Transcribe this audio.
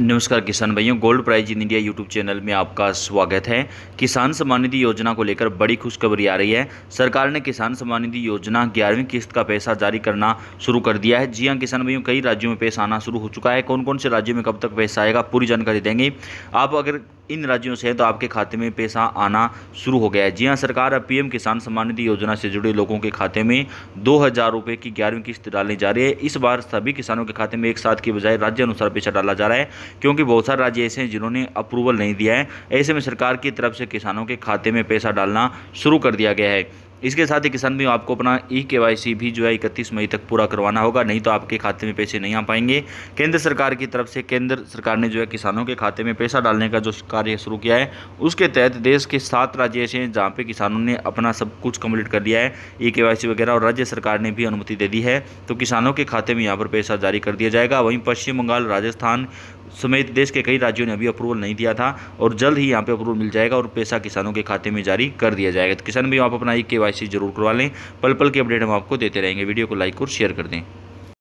नमस्कार किसान भाइयों gold prize in India YouTube channel में आपका स्वागत है किसान सम्मान निधि योजना को लेकर बड़ी खुशखबरी आ रही है सरकार ने किसान सम्मान निधि योजना ग्यारहवीं किस्त का पैसा जारी करना शुरू कर दिया है जी हाँ किसान भाइयों कई राज्यों में पैसा आना शुरू हो चुका है कौन कौन से राज्यों में कब तक पैसा आएगा पूरी जानकारी देंगे आप अगर इन राज्यों से है तो आपके खाते में पैसा आना शुरू हो गया है जी हाँ सरकार अब पीएम किसान सम्मान निधि योजना से जुड़े लोगों के खाते में दो हज़ार रुपये की ग्यारहवीं किस्त डालने जा रही है इस बार सभी किसानों के खाते में एक साथ की बजाय राज्य अनुसार पैसा डाला जा रहा है क्योंकि बहुत सारे राज्य ऐसे हैं जिन्होंने अप्रूवल नहीं दिया है ऐसे में सरकार की तरफ से किसानों के खाते में पैसा डालना शुरू कर दिया गया है इसके साथ ही किसान भी आपको अपना ई e के भी जो है इकतीस मई तक पूरा करवाना होगा नहीं तो आपके खाते में पैसे नहीं आ पाएंगे केंद्र सरकार की तरफ से केंद्र सरकार ने जो है किसानों के खाते में पैसा डालने का जो कार्य शुरू किया है उसके तहत देश के सात राज्य ऐसे हैं जहाँ पर किसानों ने अपना सब कुछ कम्प्लीट कर दिया है ई e के वगैरह और राज्य सरकार ने भी अनुमति दे दी है तो किसानों के खाते में यहाँ पर पैसा जारी कर दिया जाएगा वहीं पश्चिम बंगाल राजस्थान समेत देश के कई राज्यों ने अभी अप्रूवल नहीं दिया था और जल्द ही यहाँ पे अप्रूवल मिल जाएगा और पैसा किसानों के खाते में जारी कर दिया जाएगा तो किसान भी आप अपना ई के जरूर करवा लें पल पल की अपडेट हम आपको देते रहेंगे वीडियो को लाइक और शेयर कर दें